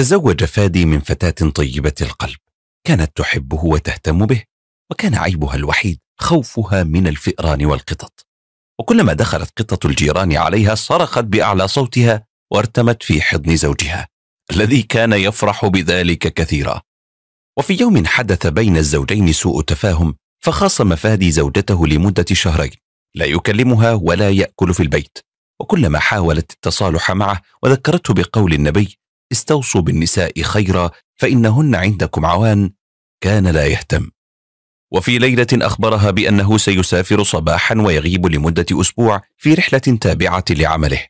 تزوج فادي من فتاة طيبة القلب كانت تحبه وتهتم به وكان عيبها الوحيد خوفها من الفئران والقطط وكلما دخلت قطة الجيران عليها صرخت بأعلى صوتها وارتمت في حضن زوجها الذي كان يفرح بذلك كثيرا وفي يوم حدث بين الزوجين سوء تفاهم فخاصم فادي زوجته لمدة شهرين لا يكلمها ولا يأكل في البيت وكلما حاولت التصالح معه وذكرته بقول النبي استوصوا بالنساء خيرا فإنهن عندكم عوان كان لا يهتم وفي ليلة أخبرها بأنه سيسافر صباحا ويغيب لمدة أسبوع في رحلة تابعة لعمله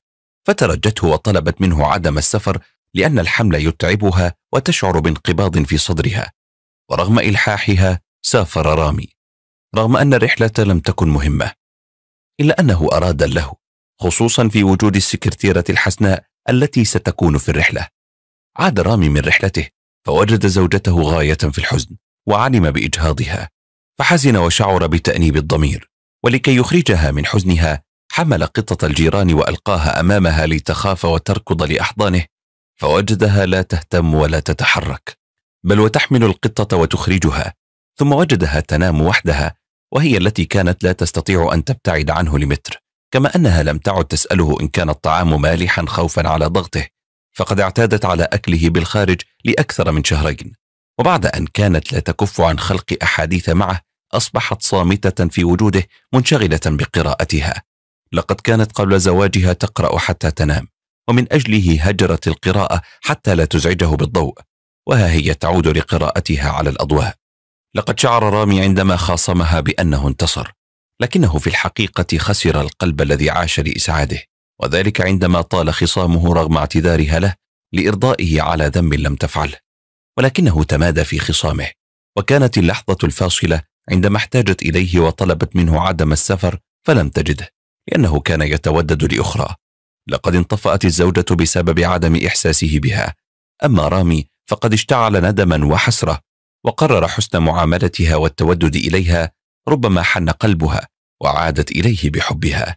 فترجته وطلبت منه عدم السفر لأن الحمل يتعبها وتشعر بانقباض في صدرها ورغم إلحاحها سافر رامي رغم أن الرحلة لم تكن مهمة إلا أنه أراد له خصوصا في وجود السكرتيرة الحسناء التي ستكون في الرحلة عاد رامي من رحلته فوجد زوجته غاية في الحزن وعلم بإجهاضها فحزن وشعر بتأنيب الضمير ولكي يخرجها من حزنها حمل قطة الجيران وألقاها أمامها لتخاف وتركض لأحضانه فوجدها لا تهتم ولا تتحرك بل وتحمل القطة وتخرجها ثم وجدها تنام وحدها وهي التي كانت لا تستطيع أن تبتعد عنه لمتر كما أنها لم تعد تسأله إن كان الطعام مالحا خوفا على ضغطه فقد اعتادت على أكله بالخارج لأكثر من شهرين وبعد أن كانت لا تكف عن خلق أحاديث معه أصبحت صامتة في وجوده منشغلة بقراءتها لقد كانت قبل زواجها تقرأ حتى تنام ومن أجله هجرت القراءة حتى لا تزعجه بالضوء وها هي تعود لقراءتها على الأضواء لقد شعر رامي عندما خاصمها بأنه انتصر لكنه في الحقيقة خسر القلب الذي عاش لإسعاده وذلك عندما طال خصامه رغم اعتذارها له لارضائه على ذنب لم تفعله ولكنه تمادى في خصامه وكانت اللحظه الفاصله عندما احتاجت اليه وطلبت منه عدم السفر فلم تجده لانه كان يتودد لاخرى لقد انطفات الزوجه بسبب عدم احساسه بها اما رامي فقد اشتعل ندما وحسره وقرر حسن معاملتها والتودد اليها ربما حن قلبها وعادت اليه بحبها